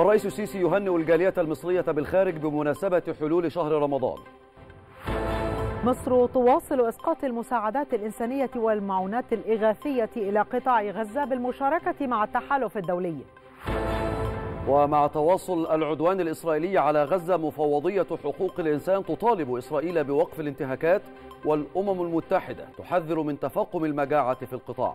الرئيس السيسي يهنئ الجالية المصرية بالخارج بمناسبة حلول شهر رمضان مصر تواصل إسقاط المساعدات الإنسانية والمعونات الإغاثية إلى قطاع غزة بالمشاركة مع التحالف الدولي ومع تواصل العدوان الإسرائيلي على غزة مفوضية حقوق الإنسان تطالب إسرائيل بوقف الانتهاكات والأمم المتحدة تحذر من تفاقم المجاعة في القطاع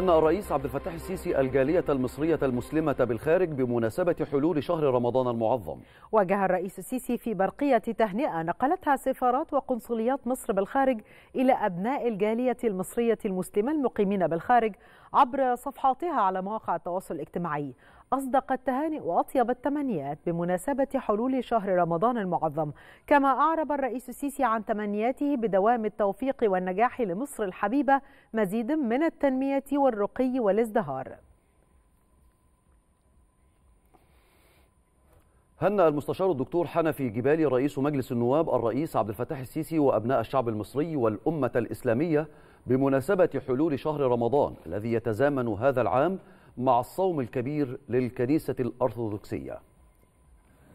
أهنأ الرئيس عبد الفتاح السيسي الجالية المصرية المسلمة بالخارج بمناسبة حلول شهر رمضان المعظم. وجه الرئيس السيسي في برقية تهنئة نقلتها سفارات وقنصليات مصر بالخارج إلى أبناء الجالية المصرية المسلمة المقيمين بالخارج عبر صفحاتها على مواقع التواصل الاجتماعي. أصدق التهاني وأطيب التمنيات بمناسبة حلول شهر رمضان المعظم كما أعرب الرئيس السيسي عن تمنياته بدوام التوفيق والنجاح لمصر الحبيبة مزيد من التنمية والرقي والازدهار هنأ المستشار الدكتور حنفي جبالي رئيس مجلس النواب الرئيس عبد الفتاح السيسي وأبناء الشعب المصري والأمة الإسلامية بمناسبة حلول شهر رمضان الذي يتزامن هذا العام مع الصوم الكبير للكنيسة الأرثوذكسية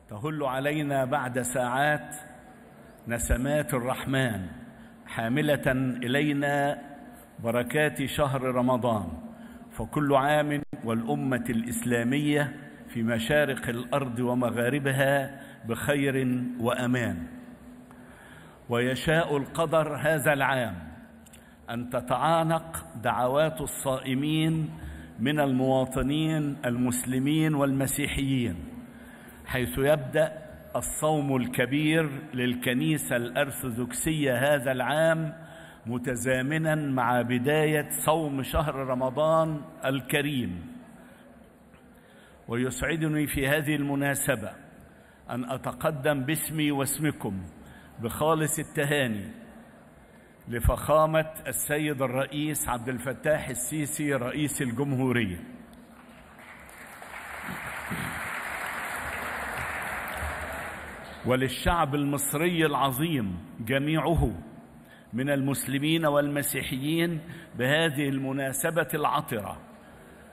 تهل علينا بعد ساعات نسمات الرحمن حاملة إلينا بركات شهر رمضان فكل عام والأمة الإسلامية في مشارق الأرض ومغاربها بخير وأمان ويشاء القدر هذا العام أن تتعانق دعوات الصائمين من المواطنين المسلمين والمسيحيين حيث يبدأ الصوم الكبير للكنيسة الأرثوذكسية هذا العام متزامنا مع بداية صوم شهر رمضان الكريم ويسعدني في هذه المناسبة أن أتقدم باسمي واسمكم بخالص التهاني لفخامة السيد الرئيس عبد الفتاح السيسي رئيس الجمهورية وللشعب المصري العظيم جميعه من المسلمين والمسيحيين بهذه المناسبة العطرة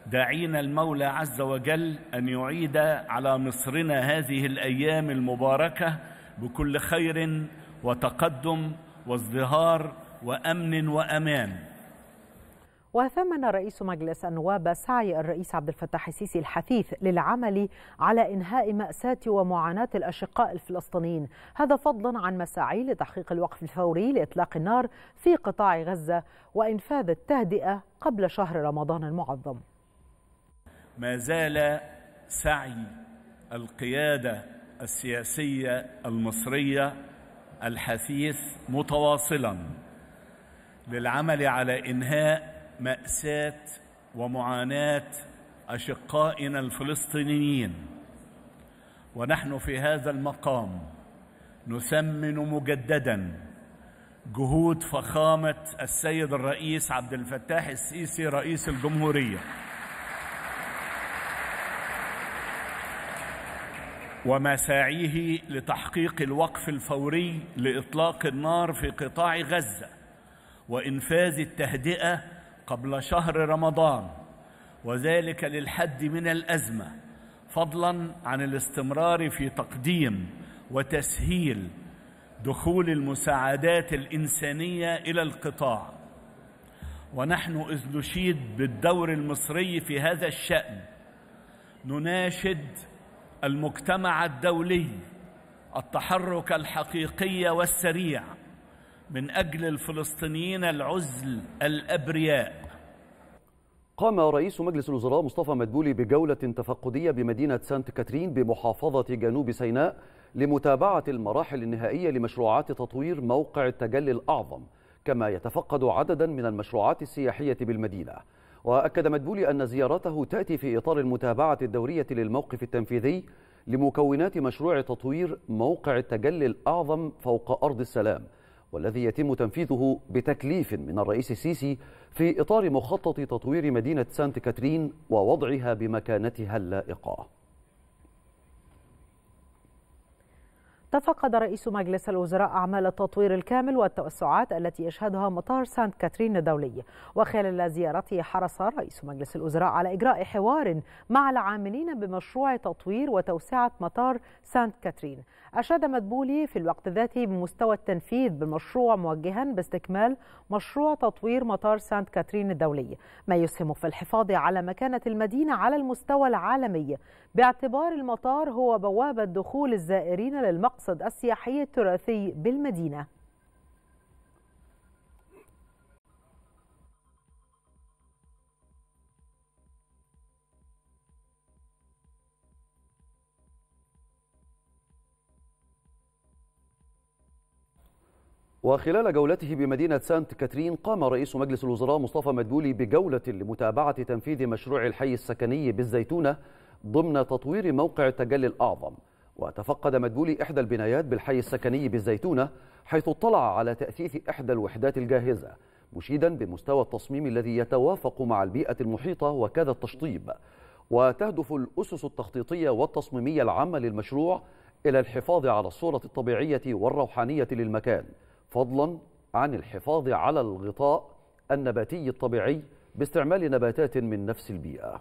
داعين المولى عز وجل أن يعيد على مصرنا هذه الأيام المباركة بكل خير وتقدم وازدهار وأمن وأمان وثمن رئيس مجلس النواب سعي الرئيس عبد الفتاح السيسي الحثيث للعمل على انهاء ماساه ومعاناه الاشقاء الفلسطينيين، هذا فضلا عن مساعي لتحقيق الوقف الفوري لاطلاق النار في قطاع غزه وانفاذ التهدئه قبل شهر رمضان المعظم. ما زال سعي القياده السياسيه المصريه الحثيث متواصلا للعمل على إنهاء مأساة ومعاناة أشقائنا الفلسطينيين ونحن في هذا المقام نثمن مجددا جهود فخامة السيد الرئيس عبد الفتاح السيسي رئيس الجمهورية ومساعيه لتحقيق الوقف الفوري لإطلاق النار في قطاع غزة وإنفاذ التهدئة قبل شهر رمضان وذلك للحد من الأزمة فضلا عن الاستمرار في تقديم وتسهيل دخول المساعدات الإنسانية إلى القطاع ونحن إذ نشيد بالدور المصري في هذا الشأن نناشد المجتمع الدولي التحرك الحقيقي والسريع من أجل الفلسطينيين العزل الأبرياء قام رئيس مجلس الوزراء مصطفى مدبولي بجولة تفقدية بمدينة سانت كاترين بمحافظة جنوب سيناء لمتابعة المراحل النهائية لمشروعات تطوير موقع التجلي الأعظم كما يتفقد عددا من المشروعات السياحية بالمدينة وأكد مدبولي أن زيارته تأتي في إطار المتابعة الدورية للموقف التنفيذي لمكونات مشروع تطوير موقع التجلي الأعظم فوق أرض السلام والذي يتم تنفيذه بتكليف من الرئيس السيسي في إطار مخطط تطوير مدينة سانت كاترين ووضعها بمكانتها اللائقة تفقد رئيس مجلس الوزراء أعمال التطوير الكامل والتوسعات التي يشهدها مطار سانت كاترين الدولي وخلال زيارته حرص رئيس مجلس الوزراء على إجراء حوار مع العاملين بمشروع تطوير وتوسعة مطار سانت كاترين أشاد مدبولي في الوقت ذاته بمستوى التنفيذ بالمشروع موجها باستكمال مشروع تطوير مطار سانت كاترين الدولي ما يسهم في الحفاظ على مكانة المدينة على المستوى العالمي باعتبار المطار هو بوابة دخول الزائرين للمقصد السياحي التراثي بالمدينة وخلال جولته بمدينة سانت كاترين قام رئيس مجلس الوزراء مصطفى مدبولي بجولة لمتابعة تنفيذ مشروع الحي السكني بالزيتونة ضمن تطوير موقع التجلي الأعظم وتفقد مدبولي إحدى البنايات بالحي السكني بالزيتونة حيث اطلع على تأثيث إحدى الوحدات الجاهزة مشيدا بمستوى التصميم الذي يتوافق مع البيئة المحيطة وكذا التشطيب وتهدف الأسس التخطيطية والتصميمية العامة للمشروع إلى الحفاظ على الصورة الطبيعية والروحانية للمكان فضلا عن الحفاظ على الغطاء النباتي الطبيعي باستعمال نباتات من نفس البيئة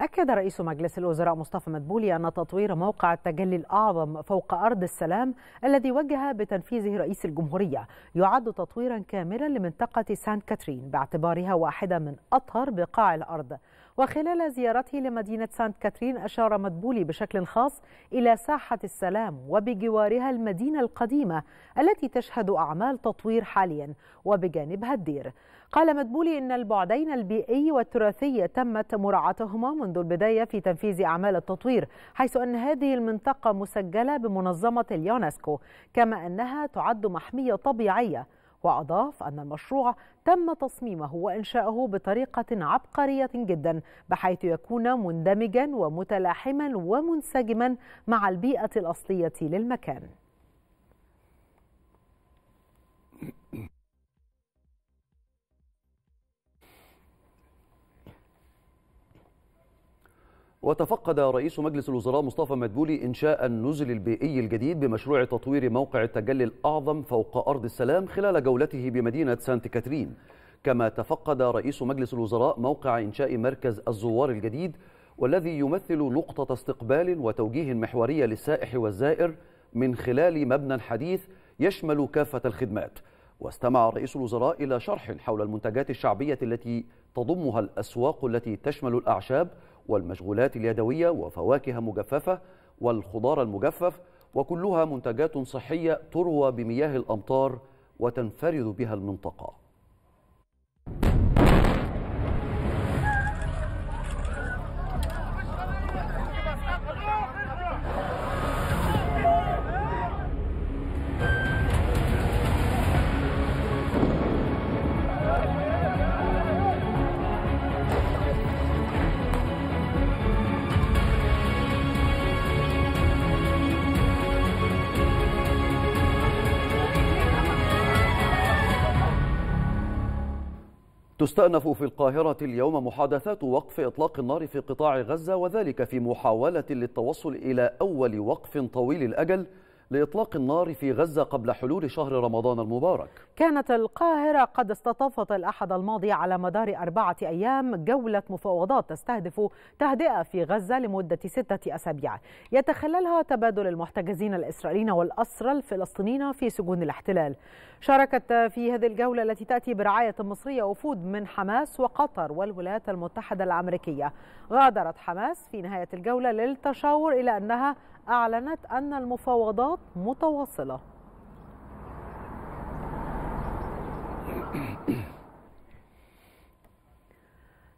أكد رئيس مجلس الوزراء مصطفى مدبولي أن تطوير موقع التجلي الأعظم فوق أرض السلام الذي وجه بتنفيذه رئيس الجمهورية يعد تطويرا كاملا لمنطقة سان كاترين باعتبارها واحدة من أطهر بقاع الأرض وخلال زيارته لمدينة سانت كاترين أشار مدبولي بشكل خاص إلى ساحة السلام وبجوارها المدينة القديمة التي تشهد أعمال تطوير حاليا وبجانبها الدير قال مدبولي إن البعدين البيئي والتراثي تمت مراعاتهما منذ البداية في تنفيذ أعمال التطوير حيث أن هذه المنطقة مسجلة بمنظمة اليونسكو كما أنها تعد محمية طبيعية وأضاف أن المشروع تم تصميمه وإنشاؤه بطريقة عبقرية جدا بحيث يكون مندمجا ومتلاحما ومنسجما مع البيئة الأصلية للمكان وتفقد رئيس مجلس الوزراء مصطفى مدبولي إنشاء النزل البيئي الجديد بمشروع تطوير موقع التجلي الأعظم فوق أرض السلام خلال جولته بمدينة سانت كاترين كما تفقد رئيس مجلس الوزراء موقع إنشاء مركز الزوار الجديد والذي يمثل نقطة استقبال وتوجيه محورية للسائح والزائر من خلال مبنى حديث يشمل كافة الخدمات واستمع رئيس الوزراء إلى شرح حول المنتجات الشعبية التي تضمها الأسواق التي تشمل الأعشاب والمشغولات اليدوية وفواكه مجففة والخضار المجفف وكلها منتجات صحية تروى بمياه الأمطار وتنفرد بها المنطقة تستأنف في القاهرة اليوم محادثات وقف إطلاق النار في قطاع غزة وذلك في محاولة للتوصل إلى أول وقف طويل الأجل لإطلاق النار في غزة قبل حلول شهر رمضان المبارك كانت القاهرة قد استضافت الأحد الماضي على مدار أربعة أيام جولة مفاوضات تستهدف تهدئة في غزة لمدة ستة أسابيع يتخللها تبادل المحتجزين الإسرائيليين والأسرى الفلسطينيين في سجون الاحتلال شاركت في هذه الجولة التي تأتي برعاية مصرية وفود من حماس وقطر والولايات المتحدة الأمريكية غادرت حماس في نهاية الجولة للتشاور إلى أنها أعلنت أن المفاوضات متواصلة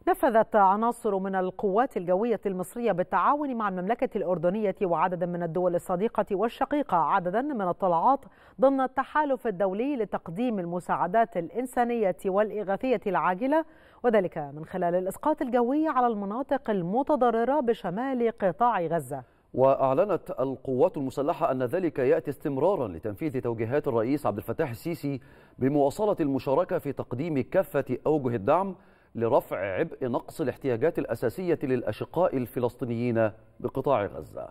نفذت عناصر من القوات الجوية المصرية بالتعاون مع المملكة الأردنية وعددا من الدول الصديقة والشقيقة عددا من الطلعات ضمن التحالف الدولي لتقديم المساعدات الإنسانية والإغاثية العاجلة وذلك من خلال الإسقاط الجوي على المناطق المتضررة بشمال قطاع غزة وأعلنت القوات المسلحة أن ذلك يأتي استمرارا لتنفيذ توجيهات الرئيس عبد الفتاح السيسي بمواصلة المشاركة في تقديم كافة أوجه الدعم لرفع عبء نقص الاحتياجات الأساسية للأشقاء الفلسطينيين بقطاع غزة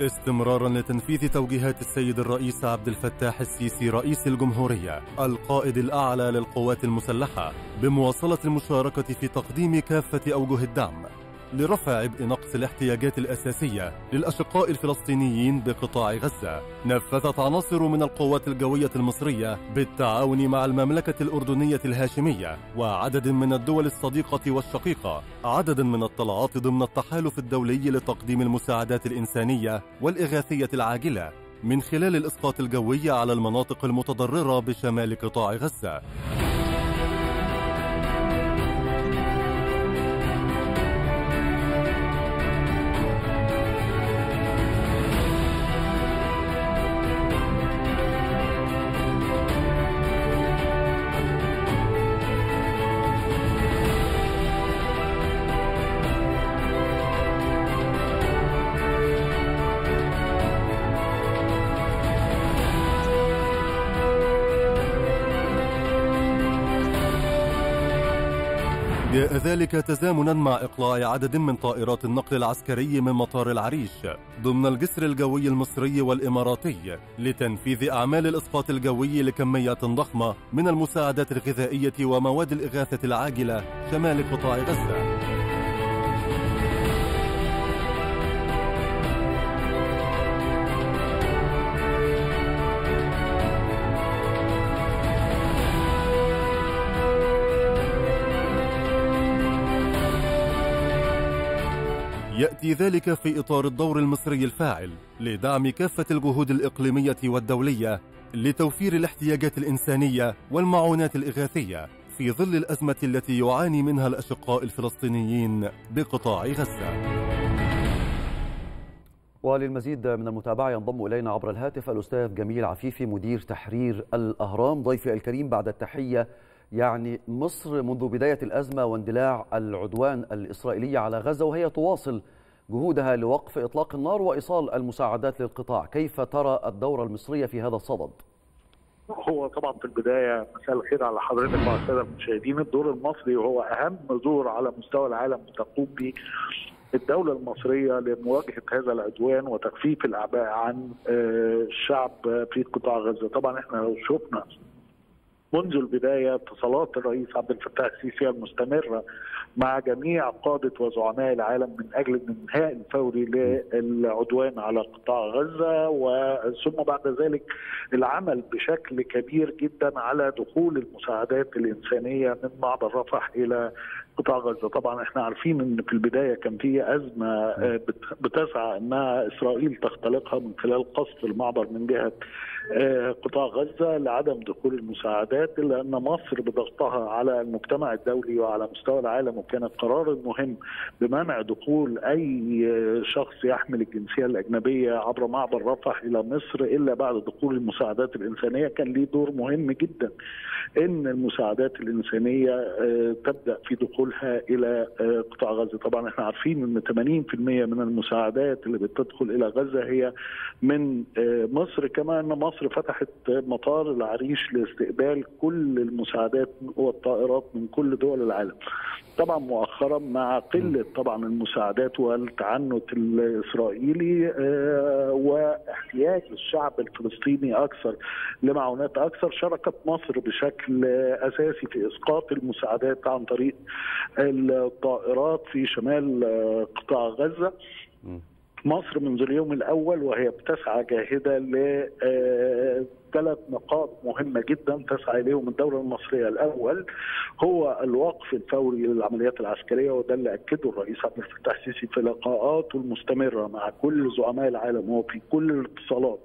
استمرارا لتنفيذ توجيهات السيد الرئيس عبد الفتاح السيسي رئيس الجمهورية القائد الأعلى للقوات المسلحة بمواصلة المشاركة في تقديم كافة أوجه الدعم لرفع عبء نقص الاحتياجات الأساسية للأشقاء الفلسطينيين بقطاع غزة نفذت عناصر من القوات الجوية المصرية بالتعاون مع المملكة الأردنية الهاشمية وعدد من الدول الصديقة والشقيقة عددا من الطلعات ضمن التحالف الدولي لتقديم المساعدات الإنسانية والإغاثية العاجلة من خلال الإسقاط الجوي على المناطق المتضررة بشمال قطاع غزة جاء ذلك تزامنا مع إقلاع عدد من طائرات النقل العسكري من مطار العريش ضمن الجسر الجوي المصري والإماراتي لتنفيذ أعمال الإسقاط الجوي لكميات ضخمة من المساعدات الغذائية ومواد الإغاثة العاجلة شمال قطاع غزة يأتي ذلك في إطار الدور المصري الفاعل لدعم كافة الجهود الإقليمية والدولية لتوفير الاحتياجات الإنسانية والمعونات الإغاثية في ظل الأزمة التي يعاني منها الأشقاء الفلسطينيين بقطاع غزة. وللمزيد من المتابعة ينضم إلينا عبر الهاتف الأستاذ جميل عفيفي مدير تحرير الأهرام ضيفي الكريم بعد التحية يعني مصر منذ بداية الأزمة واندلاع العدوان الإسرائيلي على غزة وهي تواصل جهودها لوقف إطلاق النار وإيصال المساعدات للقطاع كيف ترى الدورة المصرية في هذا الصدد؟ هو طبعا في البدايه مساء الخير على حضرتك وعلى الساده المشاهدين الدور المصري وهو اهم دور على مستوى العالم تقوم به الدولة المصرية لمواجهة هذا العدوان وتخفيف الأعباء عن الشعب آه، في قطاع غزة طبعا احنا لو شفنا منذ البدايه اتصالات الرئيس عبد الفتاح السيسي المستمره مع جميع قاده وزعماء العالم من اجل الانهاء الفوري للعدوان على قطاع غزه وثم بعد ذلك العمل بشكل كبير جدا على دخول المساعدات الانسانيه من معبر رفح الى قطاع غزه، طبعا احنا عارفين ان في البدايه كان في ازمه آه، بتسعى انها اسرائيل تختلقها من خلال قصف المعبر من جهه آه، قطاع غزه لعدم دخول المساعدات الا ان مصر بضغطها على المجتمع الدولي وعلى مستوى العالم وكان القرار المهم بمنع دخول اي آه، شخص يحمل الجنسيه الاجنبيه عبر معبر رفح الى مصر الا بعد دخول المساعدات الانسانيه كان ليه دور مهم جدا ان المساعدات الانسانيه تبدا في دخول تدخلها الى آه، قطاع غزه، طبعا احنا عارفين ان 80% من المساعدات اللي بتدخل الى غزه هي من آه، مصر كما ان مصر فتحت مطار العريش لاستقبال كل المساعدات والطائرات من كل دول العالم. طبعا مؤخرا مع قله طبعا المساعدات والتعنت الاسرائيلي آه، واحتياج الشعب الفلسطيني اكثر لمعونات اكثر شاركت مصر بشكل اساسي في اسقاط المساعدات عن طريق الطائرات في شمال آه، قطاع غزه مصر منذ اليوم الاول وهي بتسعى جاهده ل آه، ثلاث نقاط مهمه جدا تسعى اليهم الدوله المصريه الاول هو الوقف الفوري للعمليات العسكريه وده اللي اكده الرئيس عبد الفتاح السيسي في لقاءاته المستمره مع كل زعماء العالم وفي كل الاتصالات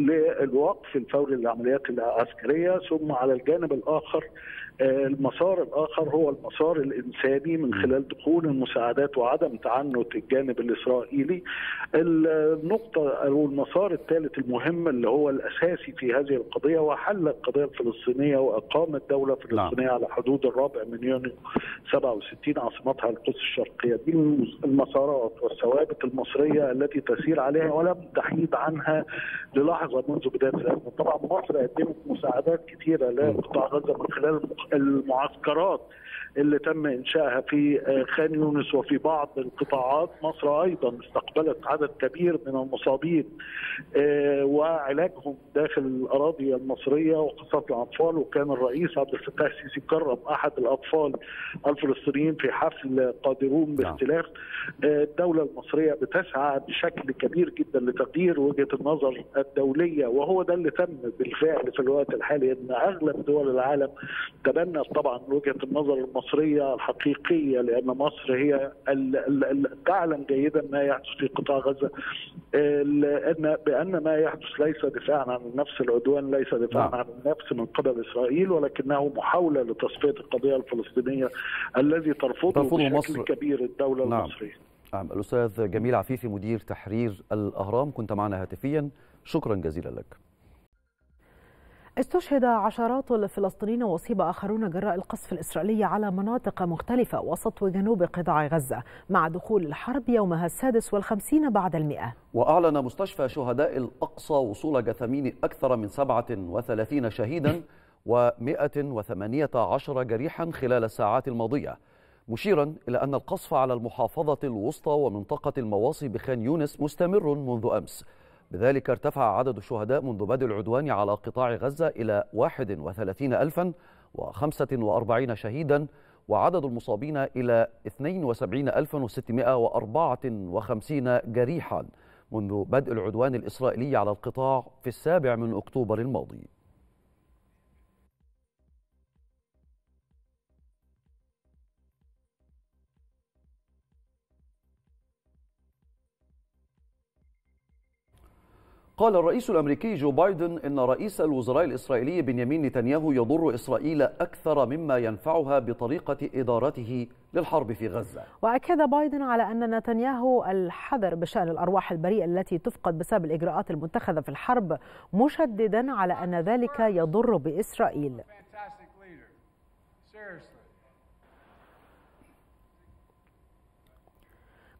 للوقف الفوري للعمليات العسكريه ثم على الجانب الاخر المسار الاخر هو المسار الانساني من خلال دخول المساعدات وعدم تعنت الجانب الاسرائيلي النقطه او المسار الثالث المهم اللي هو الاساس السياسي في هذه القضية وحل القضية الفلسطينية وأقامت دولة فلسطينية لا. نعم. على حدود الرابع من يونيو 67 عاصمتها القدس الشرقية دي المسارات والثوابت المصرية التي تسير عليها ولم تحيد عنها للحظة منذ بداية الأزمة طبعا مصر قدمت مساعدات كثيرة لقطاع غزة من خلال المعسكرات اللي تم انشائها في آه، خان يونس وفي بعض القطاعات مصر ايضا استقبلت عدد كبير من المصابين آه، وعلاجهم داخل الاراضي المصريه وخاصه الاطفال وكان الرئيس عبد الفتاح السيسي كرم احد الاطفال الفلسطينيين في حفل قادرون نعم. باختلاف آه، الدوله المصريه بتسعى بشكل كبير جدا لتغيير وجهه النظر الدوليه وهو ده اللي تم بالفعل في الوقت الحالي ان اغلب دول العالم تبنت طبعا وجهه النظر المصريه المصريه الحقيقيه لان مصر هي تعلم جيدا ما يحدث في قطاع غزه بان ما يحدث ليس دفاعا عن النفس العدوان ليس دفاعا نعم. عن النفس من قبل اسرائيل ولكنه محاوله لتصفيه القضيه الفلسطينيه الذي ترفضه بشكل مصر. كبير الدوله نعم. المصريه. نعم الاستاذ جميل عفيفي مدير تحرير الاهرام كنت معنا هاتفيا شكرا جزيلا لك. استشهد عشرات الفلسطينيين واصيب آخرون جراء القصف الإسرائيلي على مناطق مختلفة وسط وجنوب قطاع غزة مع دخول الحرب يومها السادس والخمسين بعد المئة وأعلن مستشفى شهداء الأقصى وصول جثامين أكثر من 37 شهيدا و118 جريحا خلال الساعات الماضية مشيرا إلى أن القصف على المحافظة الوسطى ومنطقة المواصي بخان يونس مستمر منذ أمس بذلك ارتفع عدد الشهداء منذ بدء العدوان على قطاع غزة إلى 31 ألفا و 45 شهيدا وعدد المصابين إلى 72654 جريحا منذ بدء العدوان الإسرائيلي على القطاع في السابع من أكتوبر الماضي قال الرئيس الامريكي جو بايدن ان رئيس الوزراء الاسرائيلي بنيامين نتنياهو يضر اسرائيل اكثر مما ينفعها بطريقه ادارته للحرب في غزه. واكد بايدن على ان نتنياهو الحذر بشان الارواح البريئه التي تفقد بسبب الاجراءات المتخذه في الحرب مشددا على ان ذلك يضر باسرائيل.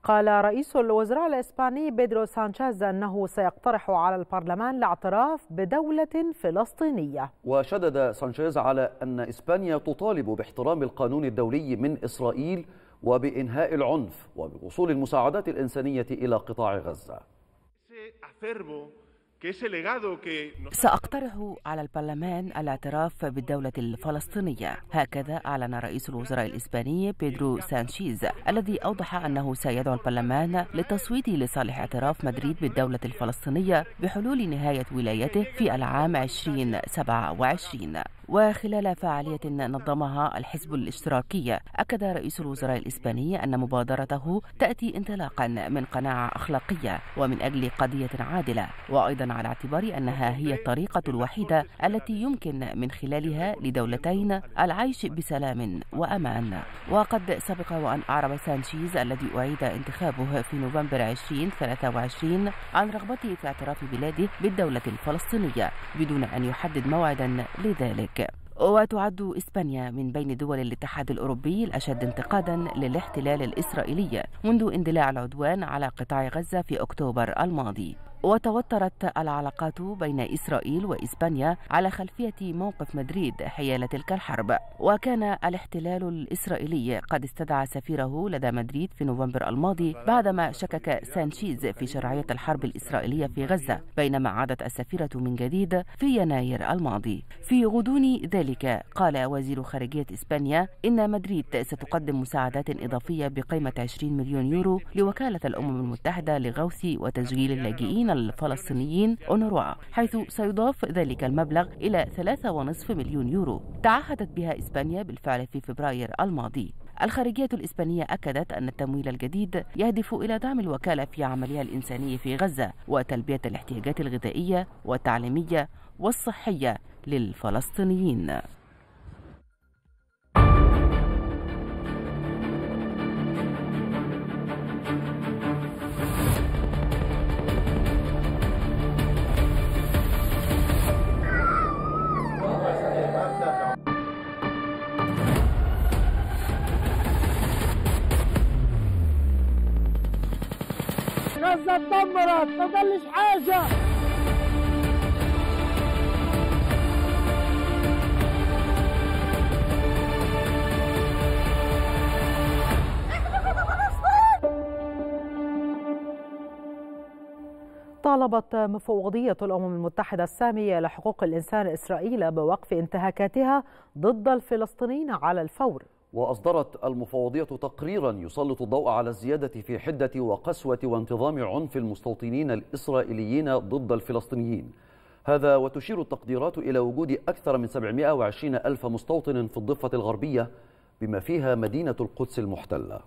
قال رئيس الوزراء الإسباني بيدرو سانشيز أنه سيقترح على البرلمان الاعتراف بدولة فلسطينية وشدد سانشيز على أن إسبانيا تطالب باحترام القانون الدولي من إسرائيل وبإنهاء العنف وبوصول المساعدات الإنسانية إلى قطاع غزة سأقترح على البرلمان الاعتراف بالدولة الفلسطينية هكذا أعلن رئيس الوزراء الإسباني بيدرو سانشيز الذي أوضح أنه سيدعو البرلمان للتصويت لصالح اعتراف مدريد بالدولة الفلسطينية بحلول نهاية ولايته في العام 2027 وخلال فعالية نظمها الحزب الاشتراكي أكد رئيس الوزراء الإسباني أن مبادرته تأتي انطلاقا من قناعة أخلاقية ومن أجل قضية عادلة وأيضا على اعتبار أنها هي الطريقة الوحيدة التي يمكن من خلالها لدولتين العيش بسلام وأمان وقد سبق وأن أعرب سانشيز الذي أعيد انتخابه في نوفمبر 2023 عن رغبته في اعتراف بلاده بالدولة الفلسطينية بدون أن يحدد موعدا لذلك وتعد إسبانيا من بين دول الاتحاد الأوروبي الأشد انتقادا للاحتلال الإسرائيلي منذ اندلاع العدوان على قطاع غزة في أكتوبر الماضي وتوترت العلاقات بين إسرائيل وإسبانيا على خلفية موقف مدريد حيال تلك الحرب وكان الاحتلال الإسرائيلي قد استدعى سفيره لدى مدريد في نوفمبر الماضي بعدما شكك سانشيز في شرعية الحرب الإسرائيلية في غزة بينما عادت السفيرة من جديد في يناير الماضي في غضون ذلك قال وزير خارجية إسبانيا إن مدريد ستقدم مساعدات إضافية بقيمة 20 مليون يورو لوكالة الأمم المتحدة لغوث وتشغيل اللاجئين الفلسطينيين أونروا حيث سيضاف ذلك المبلغ إلى 3.5 مليون يورو تعهدت بها إسبانيا بالفعل في فبراير الماضي الخارجية الإسبانية أكدت أن التمويل الجديد يهدف إلى دعم الوكالة في عملها الإنساني في غزة وتلبية الاحتياجات الغذائية والتعليمية والصحية للفلسطينيين الكنيسة اتدمرت ما ضلش حاجة طالبت مفوضية الأمم المتحدة السامية لحقوق الإنسان إسرائيل بوقف انتهاكاتها ضد الفلسطينيين على الفور وأصدرت المفوضية تقريرا يسلط الضوء على الزيادة في حدة وقسوة وانتظام عنف المستوطنين الإسرائيليين ضد الفلسطينيين هذا وتشير التقديرات إلى وجود أكثر من 720 ألف مستوطن في الضفة الغربية بما فيها مدينة القدس المحتلة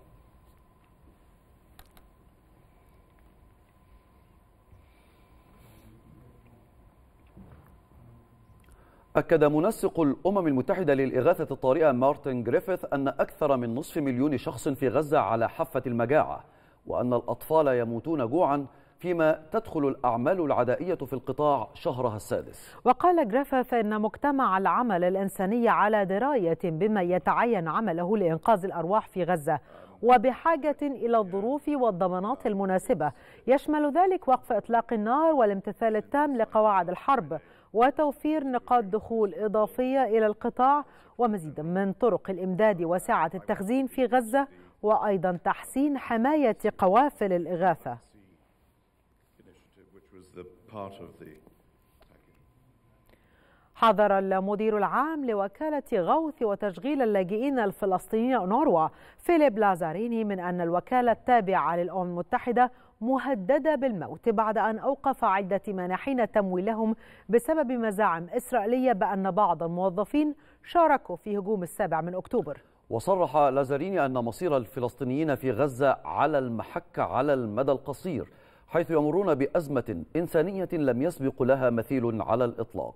أكد منسق الأمم المتحدة للإغاثة الطارئة مارتن جريفيث أن أكثر من نصف مليون شخص في غزة على حافة المجاعة وأن الأطفال يموتون جوعاً فيما تدخل الأعمال العدائية في القطاع شهرها السادس وقال جريفيث أن مجتمع العمل الإنساني على دراية بما يتعين عمله لإنقاذ الأرواح في غزة وبحاجة إلى الظروف والضمانات المناسبة يشمل ذلك وقف إطلاق النار والامتثال التام لقواعد الحرب وتوفير نقاط دخول إضافية إلى القطاع ومزيدا من طرق الإمداد وسعة التخزين في غزة وأيضا تحسين حماية قوافل الإغاثة. حضر المدير العام لوكالة غوث وتشغيل اللاجئين الفلسطينيين أونروا فيليب لازاريني من أن الوكالة التابعة للأمم المتحدة مهددة بالموت بعد أن أوقف عدة مناحين تمويلهم بسبب مزاعم إسرائيلية بأن بعض الموظفين شاركوا في هجوم السابع من أكتوبر وصرح لازاريني أن مصير الفلسطينيين في غزة على المحك على المدى القصير حيث يمرون بأزمة إنسانية لم يسبق لها مثيل على الإطلاق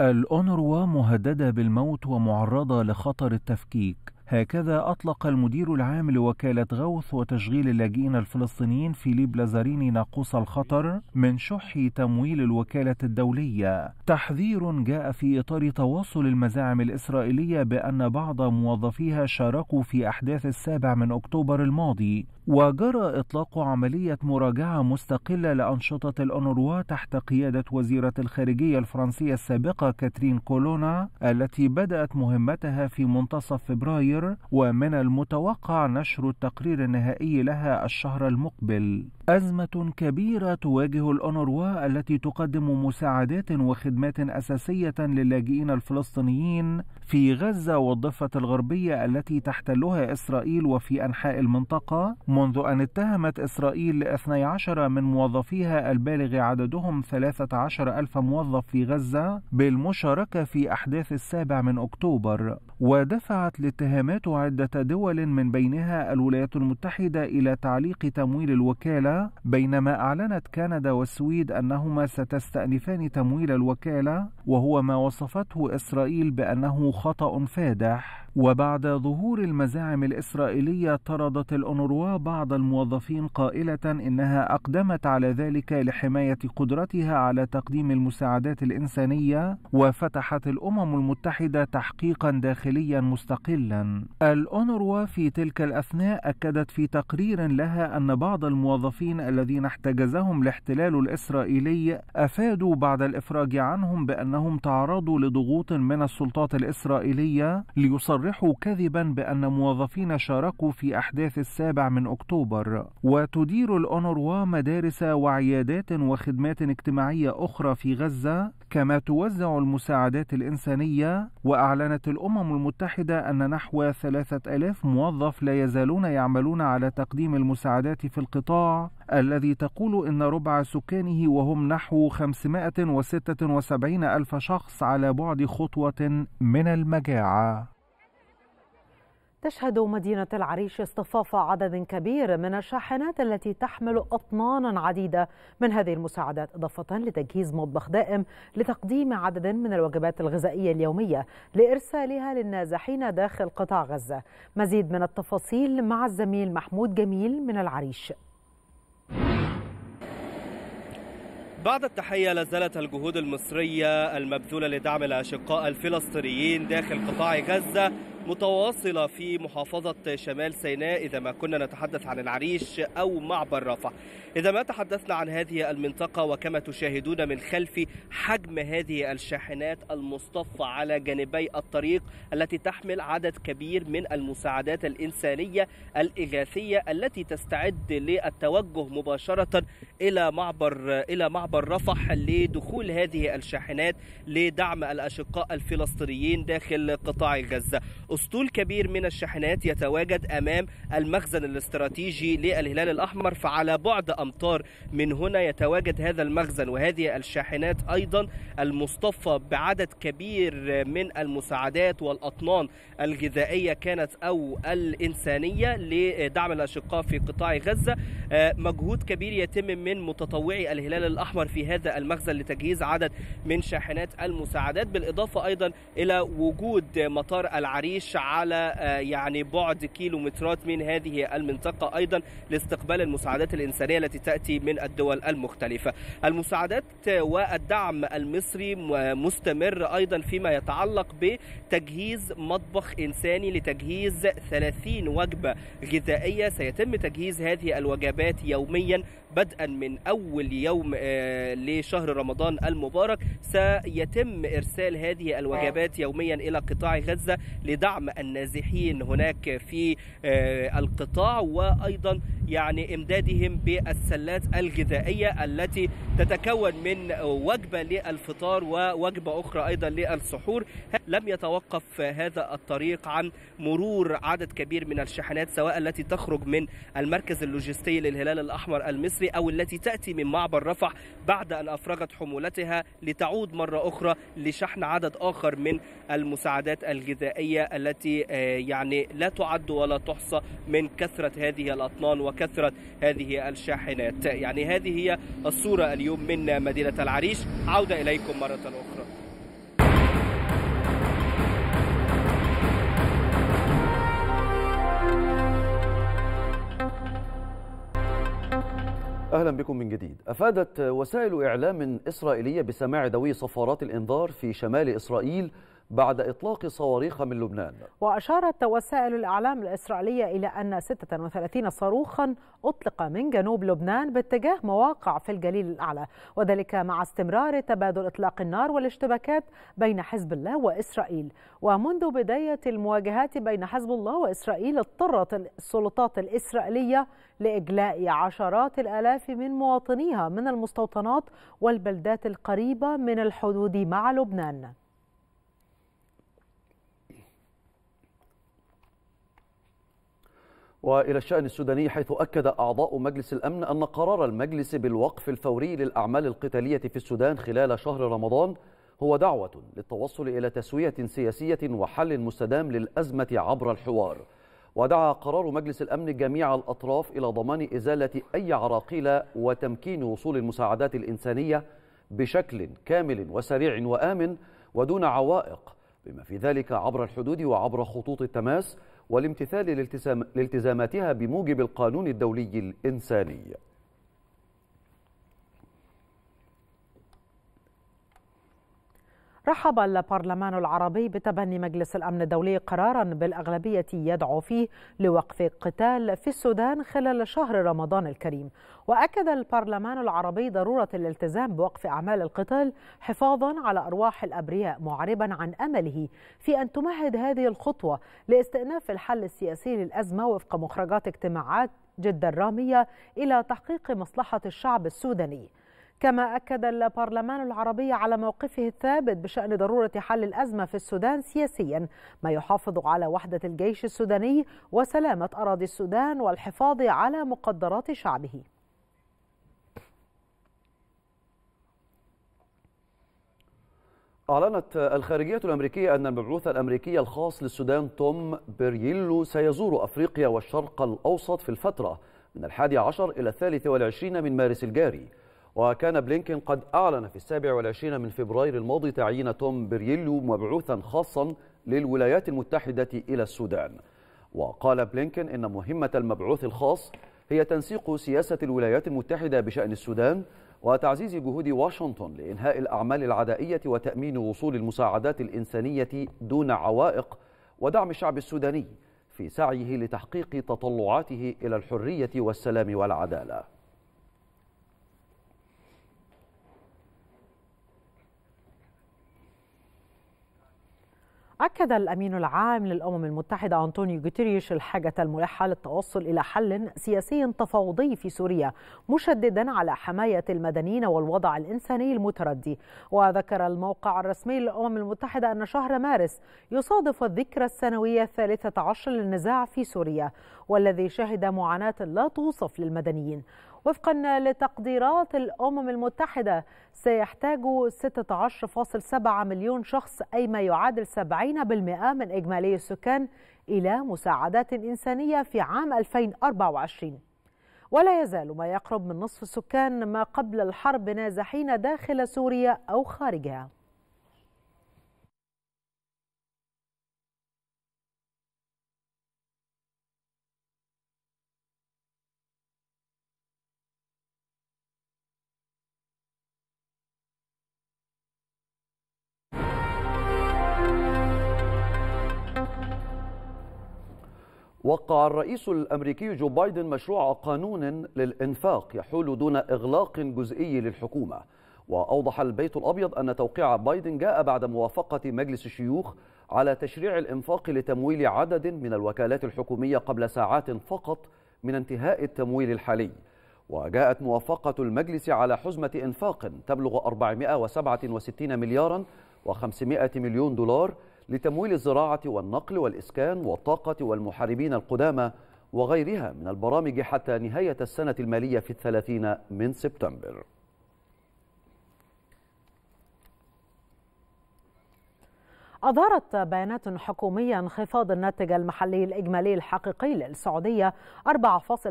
الأونروا مهددة بالموت ومعرضة لخطر التفكيك هكذا أطلق المدير العام لوكالة غوث وتشغيل اللاجئين الفلسطينيين فيليب لازاريني ناقوس الخطر من شح تمويل الوكالة الدولية تحذير جاء في إطار تواصل المزاعم الإسرائيلية بأن بعض موظفيها شاركوا في أحداث السابع من أكتوبر الماضي وجرى إطلاق عملية مراجعة مستقلة لأنشطة الأونروا تحت قيادة وزيرة الخارجية الفرنسية السابقة كاترين كولونا التي بدأت مهمتها في منتصف فبراير ومن المتوقع نشر التقرير النهائي لها الشهر المقبل أزمة كبيرة تواجه الأونروا التي تقدم مساعدات وخدمات أساسية للاجئين الفلسطينيين في غزة والضفة الغربية التي تحتلها إسرائيل وفي أنحاء المنطقة منذ أن اتهمت إسرائيل 12 من موظفيها البالغ عددهم 13 ألف موظف في غزة بالمشاركة في أحداث السابع من أكتوبر ودفعت الاتهامات عدة دول من بينها الولايات المتحدة إلى تعليق تمويل الوكالة بينما أعلنت كندا والسويد أنهما ستستأنفان تمويل الوكالة وهو ما وصفته إسرائيل بأنه خطأ فادح وبعد ظهور المزاعم الإسرائيلية طردت الأونروا بعض الموظفين قائلة إنها أقدمت على ذلك لحماية قدرتها على تقديم المساعدات الإنسانية وفتحت الأمم المتحدة تحقيقا داخليا مستقلا الأونروا في تلك الأثناء أكدت في تقرير لها أن بعض الموظفين الذين احتجزهم الاحتلال الإسرائيلي أفادوا بعد الإفراج عنهم بأنهم تعرضوا لضغوط من السلطات الإسرائيلية ليصر تصرح كذبا بأن موظفين شاركوا في أحداث السابع من أكتوبر وتدير الأونروا مدارس وعيادات وخدمات اجتماعية أخرى في غزة كما توزع المساعدات الإنسانية وأعلنت الأمم المتحدة أن نحو ثلاثة ألاف موظف لا يزالون يعملون على تقديم المساعدات في القطاع الذي تقول إن ربع سكانه وهم نحو 576 ألف شخص على بعد خطوة من المجاعة تشهد مدينة العريش اصطفاف عدد كبير من الشاحنات التي تحمل أطنانا عديدة من هذه المساعدات إضافة لتجهيز مطبخ دائم لتقديم عدد من الوجبات الغذائية اليومية لإرسالها للنازحين داخل قطاع غزة مزيد من التفاصيل مع الزميل محمود جميل من العريش بعد التحية لا زالت الجهود المصرية المبذولة لدعم الأشقاء الفلسطينيين داخل قطاع غزة متواصلة في محافظة شمال سيناء إذا ما كنا نتحدث عن العريش أو معبر رفح إذا ما تحدثنا عن هذه المنطقة وكما تشاهدون من خلفي حجم هذه الشاحنات المصطفى على جانبي الطريق التي تحمل عدد كبير من المساعدات الإنسانية الإغاثية التي تستعد للتوجه مباشرة إلى معبر إلى معبر رفح لدخول هذه الشاحنات لدعم الأشقاء الفلسطينيين داخل قطاع غزة اسطول كبير من الشاحنات يتواجد امام المخزن الاستراتيجي للهلال الاحمر فعلى بعد امتار من هنا يتواجد هذا المخزن وهذه الشاحنات ايضا المصطفى بعدد كبير من المساعدات والاطنان الغذائيه كانت او الانسانيه لدعم الاشقاء في قطاع غزه آه، مجهود كبير يتم من متطوعي الهلال الاحمر في هذا المخزن لتجهيز عدد من شاحنات المساعدات بالاضافه ايضا الى وجود مطار العريش الجيش على آه، يعني بعد كيلومترات من هذه المنطقة أيضا لاستقبال المساعدات الإنسانية التي تأتي من الدول المختلفة المساعدات والدعم المصري مستمر أيضا فيما يتعلق بتجهيز مطبخ إنساني لتجهيز 30 وجبة غذائية سيتم تجهيز هذه الوجبات يوميا بدءا من أول يوم آه، لشهر رمضان المبارك سيتم إرسال هذه الوجبات يوميا إلى قطاع غزة لدعم النازحين هناك في آه، القطاع وأيضا يعني إمدادهم بالسلات الغذائية التي تتكون من وجبة للفطار ووجبة أخرى أيضا للسحور لم يتوقف هذا الطريق عن مرور عدد كبير من الشحنات سواء التي تخرج من المركز اللوجستي للهلال الأحمر المصري أو التي تأتي من معبر رفح بعد أن أفرغت حمولتها لتعود مرة أخرى لشحن عدد آخر من المساعدات الغذائية التي آه، يعني لا تعد ولا تحصى من كثرة هذه الأطنان وكثرة هذه الشاحنات يعني هذه هي الصورة اليوم من مدينة العريش عودة إليكم مرة أخرى أهلا بكم من جديد أفادت وسائل إعلام إسرائيلية بسماع دوي صفارات الإنذار في شمال إسرائيل بعد إطلاق صواريخ من لبنان وأشارت وسائل الإعلام الإسرائيلية إلى أن 36 صاروخا أطلق من جنوب لبنان باتجاه مواقع في الجليل الأعلى وذلك مع استمرار تبادل إطلاق النار والاشتباكات بين حزب الله وإسرائيل ومنذ بداية المواجهات بين حزب الله وإسرائيل اضطرت السلطات الإسرائيلية لإجلاء عشرات الآلاف من مواطنيها من المستوطنات والبلدات القريبة من الحدود مع لبنان والى الشان السوداني حيث اكد اعضاء مجلس الامن ان قرار المجلس بالوقف الفوري للاعمال القتاليه في السودان خلال شهر رمضان هو دعوه للتوصل الى تسويه سياسيه وحل مستدام للازمه عبر الحوار ودعا قرار مجلس الامن جميع الاطراف الى ضمان ازاله اي عراقيل وتمكين وصول المساعدات الانسانيه بشكل كامل وسريع وامن ودون عوائق بما في ذلك عبر الحدود وعبر خطوط التماس والامتثال لالتزاماتها بموجب القانون الدولي الإنساني رحب البرلمان العربي بتبني مجلس الأمن الدولي قرارا بالأغلبية يدعو فيه لوقف قتال في السودان خلال شهر رمضان الكريم وأكد البرلمان العربي ضرورة الالتزام بوقف أعمال القتال حفاظا على أرواح الأبرياء معربا عن أمله في أن تمهد هذه الخطوة لاستئناف الحل السياسي للأزمة وفق مخرجات اجتماعات جدة الرامية إلى تحقيق مصلحة الشعب السوداني كما أكد البرلمان العربي على موقفه الثابت بشأن ضرورة حل الأزمة في السودان سياسيا ما يحافظ على وحدة الجيش السوداني وسلامة أراضي السودان والحفاظ على مقدرات شعبه أعلنت الخارجية الأمريكية أن المبعوث الأمريكي الخاص للسودان توم بيريلو سيزور أفريقيا والشرق الأوسط في الفترة من الحادي عشر إلى الثالث والعشرين من مارس الجاري وكان بلينكين قد أعلن في السابع والعشرين من فبراير الماضي تعيين توم بريلو مبعوثا خاصا للولايات المتحدة إلى السودان وقال بلينكين إن مهمة المبعوث الخاص هي تنسيق سياسة الولايات المتحدة بشأن السودان وتعزيز جهود واشنطن لإنهاء الأعمال العدائية وتأمين وصول المساعدات الإنسانية دون عوائق ودعم الشعب السوداني في سعيه لتحقيق تطلعاته إلى الحرية والسلام والعدالة أكد الأمين العام للأمم المتحدة أنطونيو غوتيريش الحاجة الملحة للتوصل إلى حل سياسي تفاوضي في سوريا مشددا على حماية المدنيين والوضع الإنساني المتردي وذكر الموقع الرسمي للأمم المتحدة أن شهر مارس يصادف الذكرى السنوية الثالثة عشر للنزاع في سوريا والذي شهد معاناة لا توصف للمدنيين وفقا لتقديرات الأمم المتحدة سيحتاج 16.7 مليون شخص أي ما يعادل 70% من إجمالي السكان إلى مساعدات إنسانية في عام 2024 ولا يزال ما يقرب من نصف السكان ما قبل الحرب نازحين داخل سوريا أو خارجها وقع الرئيس الامريكي جو بايدن مشروع قانون للانفاق يحول دون اغلاق جزئي للحكومه واوضح البيت الابيض ان توقيع بايدن جاء بعد موافقه مجلس الشيوخ على تشريع الانفاق لتمويل عدد من الوكالات الحكوميه قبل ساعات فقط من انتهاء التمويل الحالي وجاءت موافقه المجلس على حزمه انفاق تبلغ 467 مليارا و500 مليون دولار لتمويل الزراعة والنقل والإسكان والطاقة والمحاربين القدامى وغيرها من البرامج حتى نهاية السنة المالية في الثلاثين من سبتمبر أظهرت بيانات حكومية انخفاض الناتج المحلي الإجمالي الحقيقي للسعودية 4.3%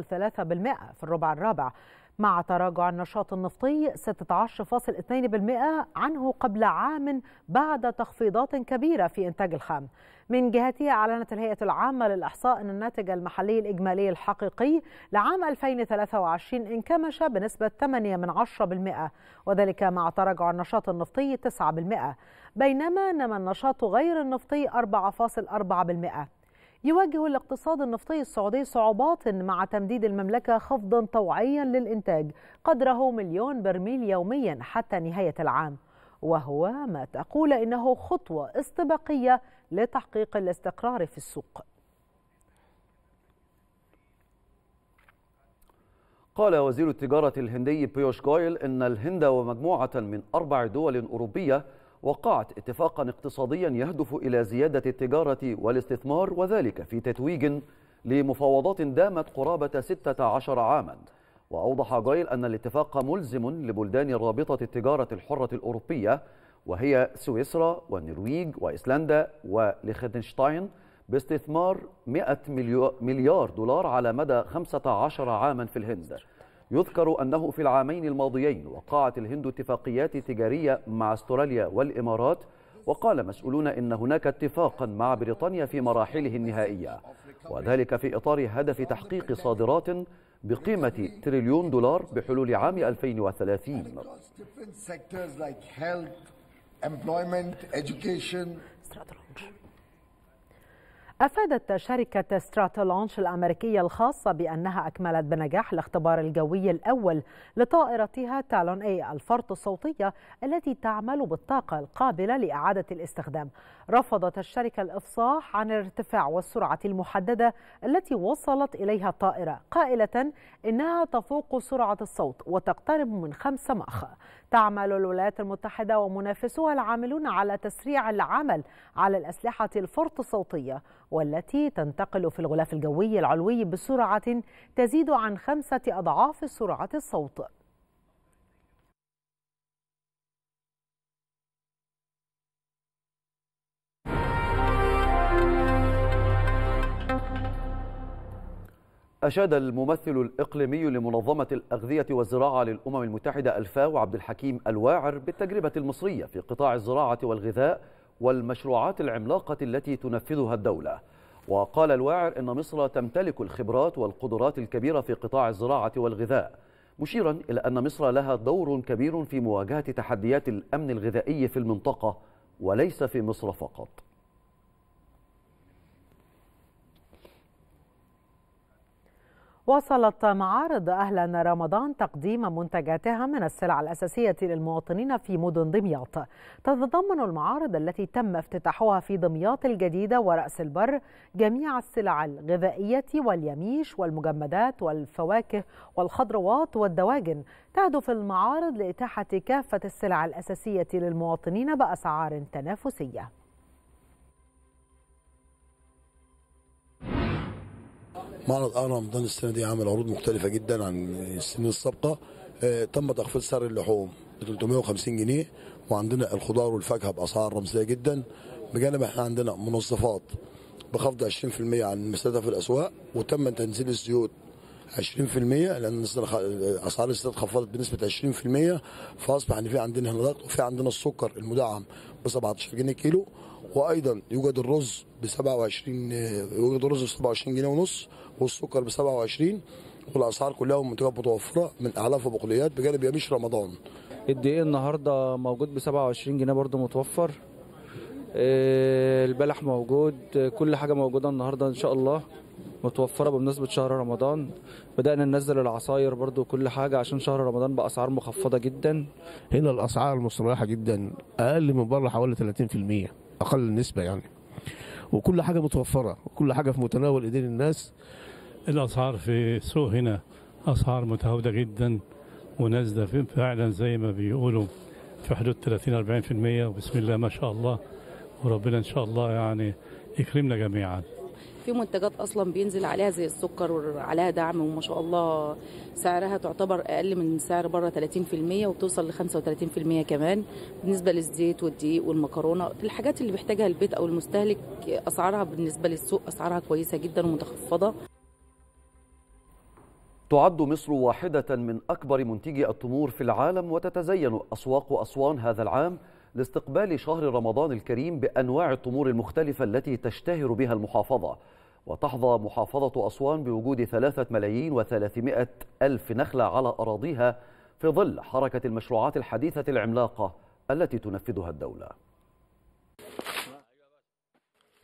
في الربع الرابع مع تراجع النشاط النفطي 16.2% عنه قبل عام بعد تخفيضات كبيرة في إنتاج الخام من جهتها أعلنت الهيئة العامة للإحصاء أن الناتج المحلي الإجمالي الحقيقي لعام 2023 انكمش بنسبة 8 من 10% وذلك مع تراجع النشاط النفطي 9% بينما نما النشاط غير النفطي 4.4% يواجه الاقتصاد النفطي السعودي صعوبات مع تمديد المملكة خفضا طوعيا للإنتاج قدره مليون برميل يوميا حتى نهاية العام وهو ما تقول إنه خطوة استباقية لتحقيق الاستقرار في السوق قال وزير التجارة الهندي بيوش غويل إن الهند ومجموعة من أربع دول أوروبية وقعت اتفاقا اقتصاديا يهدف إلى زيادة التجارة والاستثمار وذلك في تتويج لمفاوضات دامت قرابة 16 عاما وأوضح جايل أن الاتفاق ملزم لبلدان رابطة التجارة الحرة الأوروبية وهي سويسرا والنرويج وإيسلندا وليخنشتاين باستثمار 100 مليار دولار على مدى 15 عاما في الهند يذكر أنه في العامين الماضيين وقعت الهند اتفاقيات تجارية مع استراليا والإمارات وقال مسؤولون إن هناك اتفاقا مع بريطانيا في مراحله النهائية وذلك في إطار هدف تحقيق صادرات بقيمة تريليون دولار بحلول عام 2030 أفادت شركة ستراتولونش الأمريكية الخاصة بأنها أكملت بنجاح الاختبار الجوي الأول لطائرتها تالون أي الفرط الصوتية التي تعمل بالطاقة القابلة لإعادة الاستخدام رفضت الشركة الإفصاح عن الارتفاع والسرعة المحددة التي وصلت إليها الطائرة قائلة إنها تفوق سرعة الصوت وتقترب من 5 مخ تعمل الولايات المتحدة ومنافسوها العاملون على تسريع العمل على الأسلحة الفرط الصوتية والتي تنتقل في الغلاف الجوي العلوي بسرعة تزيد عن خمسة أضعاف سرعة الصوت أشاد الممثل الإقليمي لمنظمة الأغذية والزراعة للأمم المتحدة الفاو عبد الحكيم الواعر بالتجربة المصرية في قطاع الزراعة والغذاء والمشروعات العملاقة التي تنفذها الدولة وقال الواعر إن مصر تمتلك الخبرات والقدرات الكبيرة في قطاع الزراعة والغذاء مشيرا إلى أن مصر لها دور كبير في مواجهة تحديات الأمن الغذائي في المنطقة وليس في مصر فقط واصلت معارض أهلا رمضان تقديم منتجاتها من السلع الأساسية للمواطنين في مدن دمياط تتضمن المعارض التي تم افتتاحها في دمياط الجديدة ورأس البر جميع السلع الغذائية واليميش والمجمدات والفواكه والخضروات والدواجن تهدف المعارض لإتاحة كافة السلع الأساسية للمواطنين بأسعار تنافسية معرض آه رمضان السنه دي عمل عروض مختلفه جدا عن السنين السابقه آه، تم تخفيض سعر اللحوم ب 350 جنيه وعندنا الخضار والفاكهه باسعار رمزيه جدا بجانب احنا عندنا منظفات بخفض 20% عن في الاسواق وتم تنزيل الزيوت 20% لان اسعار الزيت خفضت بنسبه 20% فاصبح ان في عندنا هندات وفي عندنا السكر المدعم ب 17 جنيه كيلو وايضا يوجد الرز ب 27 يوجد الرز ب 27 جنيه ونص والسكر ب 27 والاسعار كلها والمنتجات متوفره من اعلاف وبقوليات بجانب يميش رمضان قد ايه النهارده موجود ب 27 جنيه برده متوفر آه، البلح موجود كل حاجه موجوده النهارده ان شاء الله متوفره بمناسبه شهر رمضان بدانا ننزل العصاير برده وكل حاجه عشان شهر رمضان باسعار مخفضه جدا هنا الاسعار مستريحه جدا اقل من بره حوالي 30% اقل النسبه يعني وكل حاجه متوفره وكل حاجه في متناول ايدين الناس الأسعار في السوق هنا أسعار متهاودة جدا ونازلة فعلا زي ما بيقولوا في حدود 30 40% وبسم الله ما شاء الله وربنا إن شاء الله يعني يكرمنا جميعا في منتجات اصلا بينزل عليها زي السكر وعليها دعم وما شاء الله سعرها تعتبر اقل من سعر بره 30% وبتوصل ل 35% كمان بالنسبه للزيت والدقيق والمكرونه الحاجات اللي بيحتاجها البيت او المستهلك اسعارها بالنسبه للسوق اسعارها كويسه جدا ومتخفضه تعد مصر واحدة من أكبر منتجي التمور في العالم وتتزين أسواق أسوان هذا العام لاستقبال شهر رمضان الكريم بأنواع التمور المختلفة التي تشتهر بها المحافظة وتحظى محافظة أسوان بوجود ثلاثة ملايين وثلاثمائة ألف نخلة على أراضيها في ظل حركة المشروعات الحديثة العملاقة التي تنفذها الدولة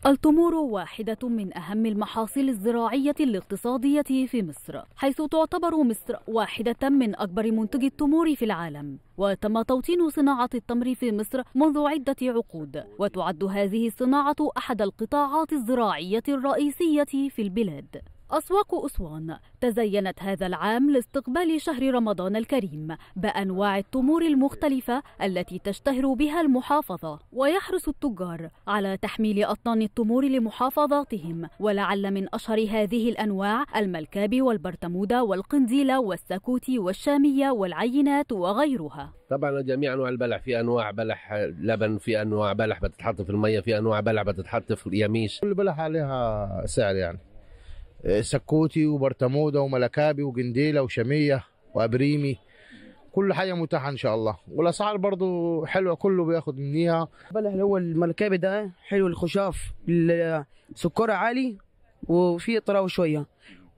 التمور واحدة من أهم المحاصيل الزراعية الاقتصادية في مصر حيث تعتبر مصر واحدة من أكبر منتجي التمور في العالم وتم توطين صناعة التمر في مصر منذ عدة عقود وتعد هذه الصناعة أحد القطاعات الزراعية الرئيسية في البلاد أسواق أسوان تزينت هذا العام لاستقبال شهر رمضان الكريم بأنواع التمور المختلفة التي تشتهر بها المحافظة ويحرص التجار على تحميل أطنان التمور لمحافظاتهم ولعل من أشهر هذه الأنواع الملكاب والبرتمودة والقنديلة والساكوتي والشامية والعينات وغيرها طبعا جميع انواع البلح في انواع بلح لبن في انواع بلح بتتحط في الميه في انواع بلح بتتحط في اليميش كل بلح عليها سعر يعني سكوتي وبرتموده وملكابي وجنديله وشميه وابريمي كل حاجه متاحه ان شاء الله والاسعار برضو حلوه كله بياخد منيها بلح اللي هو الملكابي ده حلو الخشاف السكر عالي وفي طراوه شويه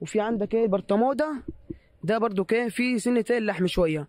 وفي عندك ايه برطموده ده برضو كده في سنه اللحم شويه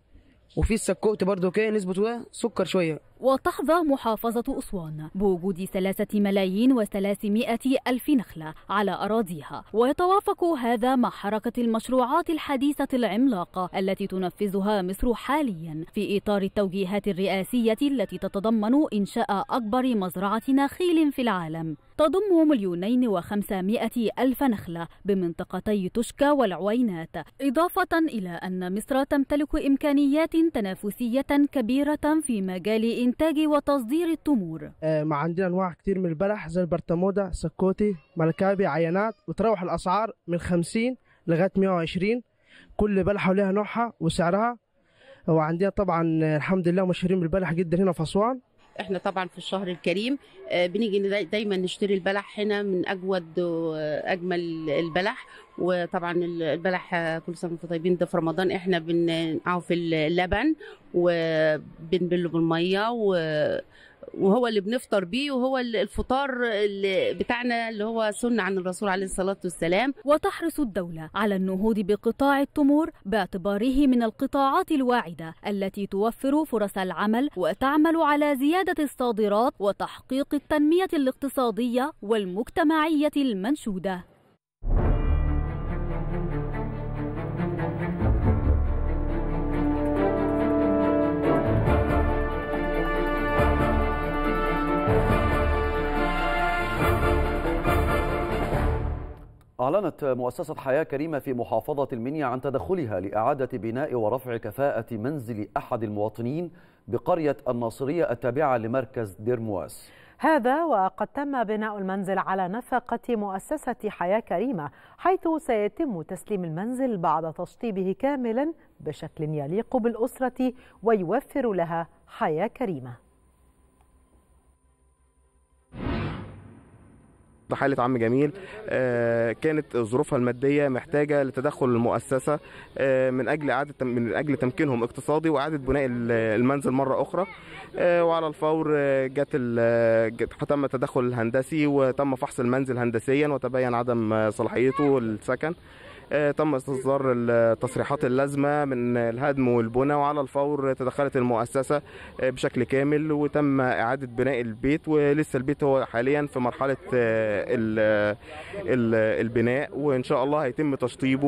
وفي السكوت برضو كده نسبته إيه؟ سكر شويه وتحظى محافظة أسوان بوجود ثلاثة ملايين وثلاثمائة ألف نخلة على أراضيها ويتوافق هذا مع حركة المشروعات الحديثة العملاقة التي تنفذها مصر حاليا في إطار التوجيهات الرئاسية التي تتضمن إنشاء أكبر مزرعة نخيل في العالم تضم مليونين وخمسمائة ألف نخلة بمنطقتي تشكى والعوينات إضافة إلى أن مصر تمتلك إمكانيات تنافسية كبيرة في مجال إنتاج وتصدير التمور آه، ما عندنا أنواع كتير من البلح زي البرتمودا سكوتي ملكابي عينات وتروح الأسعار من 50 لغاية 120 كل بلحة لها نوعها وسعرها وعندنا طبعا الحمد لله مشهورين بالبلح جدا هنا في أسوان احنا طبعا في الشهر الكريم آه، بنيجي دايما نشتري البلح هنا من اجود واجمل آه، البلح وطبعا البلح كل سنه وانتم طيبين ده في رمضان احنا بنقعه في اللبن وبنبله بالميه و وهو اللي بنفطر بيه وهو الفطار اللي بتاعنا اللي هو سنة عن الرسول عليه الصلاة والسلام وتحرص الدولة على النهوض بقطاع التمور باعتباره من القطاعات الواعدة التي توفر فرص العمل وتعمل على زيادة الصادرات وتحقيق التنمية الاقتصادية والمجتمعية المنشودة أعلنت مؤسسة حياة كريمة في محافظة المنيا عن تدخلها لإعادة بناء ورفع كفاءة منزل أحد المواطنين بقرية الناصرية التابعة لمركز ديرمواس هذا وقد تم بناء المنزل على نفقة مؤسسة حياة كريمة حيث سيتم تسليم المنزل بعد تشطيبه كاملا بشكل يليق بالأسرة ويوفر لها حياة كريمة لحاله عم جميل آه، كانت ظروفها الماديه محتاجه لتدخل المؤسسه آه، من اجل اعاده من اجل تمكينهم اقتصادي واعاده بناء المنزل مره اخرى آه، وعلى الفور جت تم التدخل الهندسي وتم فحص المنزل هندسيا وتبين عدم صلاحيته للسكن آه، تم استصدار التصريحات اللازمه من الهدم والبنى وعلى الفور تدخلت المؤسسه آه، بشكل كامل وتم اعاده بناء البيت ولسه البيت هو حاليا في مرحله آه، البناء وان شاء الله هيتم تشطيبه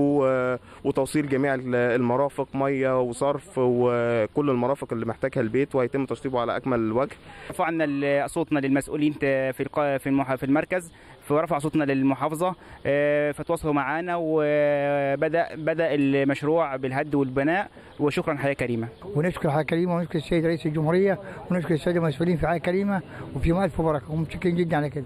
وتوصيل جميع المرافق ميه وصرف وكل المرافق اللي محتاجها البيت وهيتم تشطيبه على اكمل وجه رفعنا صوتنا للمسؤولين في في المركز فرفع صوتنا للمحافظه آه، فتواصلوا معانا وبدا بدا المشروع بالهد والبناء وشكرا حياه كريمه ونشكر حياه كريمه ونشكر السيد رئيس الجمهوريه ونشكر الساده المسؤولين في حياه كريمه وفي الف مباركه ومتشكرين جدا على كده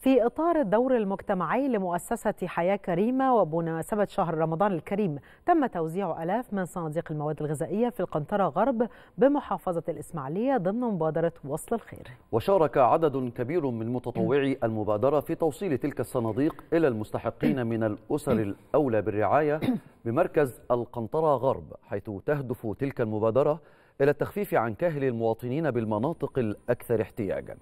في إطار الدور المجتمعي لمؤسسة حياة كريمة وبمناسبة شهر رمضان الكريم تم توزيع ألاف من صناديق المواد الغذائية في القنطرة غرب بمحافظة الإسماعيلية ضمن مبادرة وصل الخير وشارك عدد كبير من متطوعي المبادرة في توصيل تلك الصناديق إلى المستحقين من الأسر الأولى بالرعاية بمركز القنطرة غرب حيث تهدف تلك المبادرة إلى التخفيف عن كاهل المواطنين بالمناطق الأكثر احتياجاً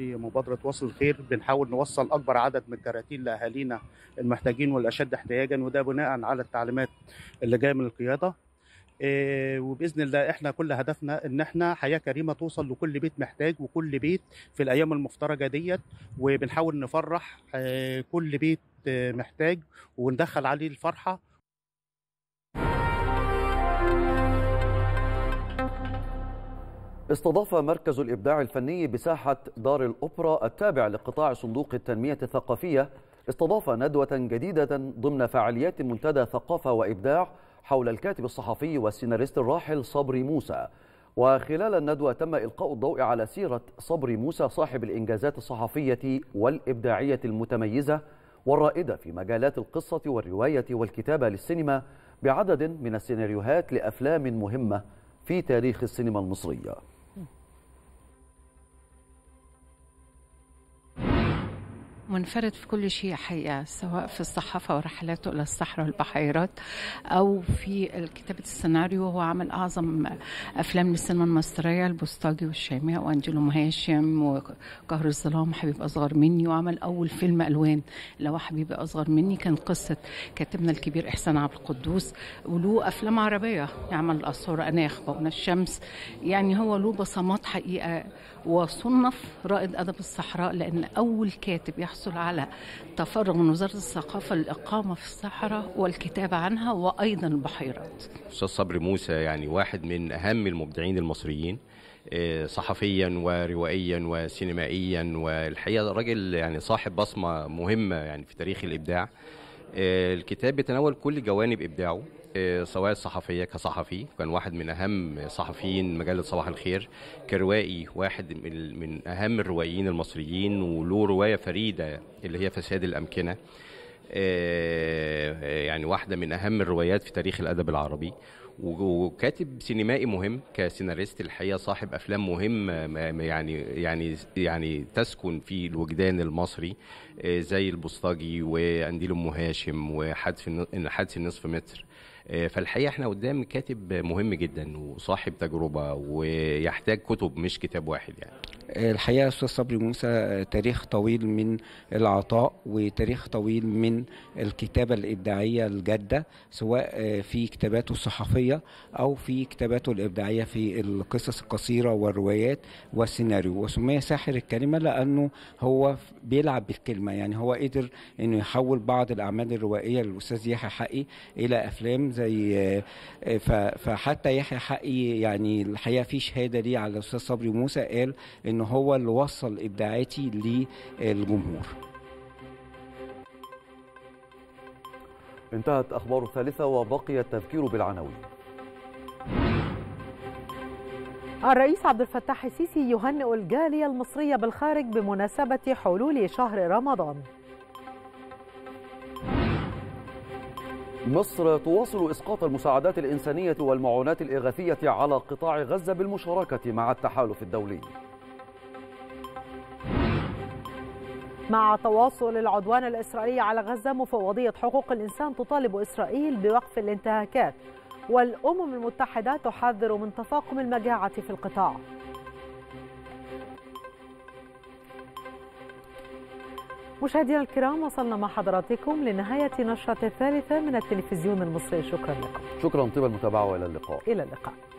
في مبادره وصل الخير بنحاول نوصل اكبر عدد من الكراتين لاهالينا المحتاجين والاشد احتياجا وده بناء على التعليمات اللي جايه من القياده آه، وباذن الله احنا كل هدفنا ان احنا حياه كريمه توصل لكل بيت محتاج وكل بيت في الايام المفترجه ديت وبنحاول نفرح آه، كل بيت آه، محتاج وندخل عليه الفرحه استضاف مركز الإبداع الفني بساحة دار الأوبرا التابع لقطاع صندوق التنمية الثقافية استضاف ندوة جديدة ضمن فعاليات منتدى ثقافة وإبداع حول الكاتب الصحفي والسيناريست الراحل صبري موسى وخلال الندوة تم إلقاء الضوء على سيرة صبري موسى صاحب الإنجازات الصحفية والإبداعية المتميزة والرائدة في مجالات القصة والرواية والكتابة للسينما بعدد من السيناريوهات لأفلام مهمة في تاريخ السينما المصرية منفرد في كل شيء حقيقة سواء في الصحافة ورحلاته إلى الصحراء والبحيرات أو في كتابة السيناريو هو عمل أعظم أفلام للسينما المصرية البوسطجي والشامع وأنجلو هاشم وقهر الظلام حبيب أصغر مني وعمل أول فيلم ألوان لو حبيبي أصغر مني كان قصة كاتبنا الكبير إحسان عبد القدوس وله أفلام عربية يعمل الصورة أناخ بقنا الشمس يعني هو له بصمات حقيقة وصنف رائد أدب الصحراء لأن أول كاتب يحصل يحصل على تفرغ من وزاره الثقافه للاقامه في الصحراء والكتابه عنها وايضا البحيرات. استاذ صبري موسى يعني واحد من اهم المبدعين المصريين آه، صحفيا وروائيا وسينمائيا والحقيقه راجل يعني صاحب بصمه مهمه يعني في تاريخ الابداع. آه، الكتاب بيتناول كل جوانب ابداعه سواء الصحفيه كصحفي كان واحد من اهم صحفيين مجله صباح الخير كروائي واحد من اهم الروائيين المصريين وله روايه فريده اللي هي فساد الامكنه آه، آه، يعني واحده من اهم الروايات في تاريخ الادب العربي وكاتب سينمائي مهم كسيناريست الحقيقه صاحب افلام مهم يعني يعني يعني تسكن في الوجدان المصري آه، زي البوسطجي وانديل ام هاشم وحادث النصف متر آه، فالحقيقه احنا قدام كاتب مهم جدا وصاحب تجربه ويحتاج كتب مش كتاب واحد يعني الحقيقه استاذ صبري موسى تاريخ طويل من العطاء وتاريخ طويل من الكتابه الابداعيه الجاده سواء آه، في كتاباته الصحفيه او في كتاباته الابداعيه في القصص القصيره والروايات والسيناريو وسمي ساحر الكلمه لانه هو بيلعب بالكلمه يعني هو قدر انه يحول بعض الاعمال الروائيه للاستاذ يحيى حقي الى افلام زي آه، فحتى يحيى حقي يعني الحقيقه في شهاده ليه على الاستاذ صبري موسى قال انه ان هو اللي وصل ابداعاتي للجمهور انتهت اخبار الثالثه وبقي التذكير بالعناوين الرئيس عبد الفتاح السيسي يهنئ الجاليه المصريه بالخارج بمناسبه حلول شهر رمضان مصر تواصل إسقاط المساعدات الإنسانية والمعونات الإغاثية على قطاع غزة بالمشاركة مع التحالف الدولي مع تواصل العدوان الإسرائيلي على غزة مفوضية حقوق الإنسان تطالب إسرائيل بوقف الانتهاكات والأمم المتحدة تحذر من تفاقم المجاعة في القطاع مشاهدينا الكرام وصلنا مع حضراتكم لنهاية نشرة الثالثة من التلفزيون المصري شكرا لكم شكرا طيب المتابعة وإلى اللقاء إلى اللقاء